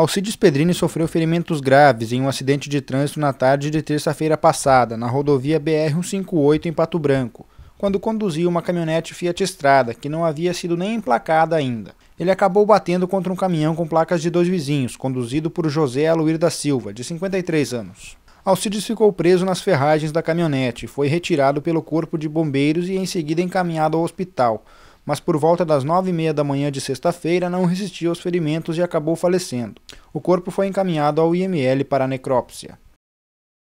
Alcides Pedrini sofreu ferimentos graves em um acidente de trânsito na tarde de terça-feira passada, na rodovia BR-158 em Pato Branco, quando conduzia uma caminhonete Fiat Estrada, que não havia sido nem emplacada ainda. Ele acabou batendo contra um caminhão com placas de dois vizinhos, conduzido por José Aluir da Silva, de 53 anos. Alcides ficou preso nas ferragens da caminhonete, foi retirado pelo corpo de bombeiros e em seguida encaminhado ao hospital, mas por volta das nove e meia da manhã de sexta-feira não resistiu aos ferimentos e acabou falecendo. O corpo foi encaminhado ao IML para necrópsia.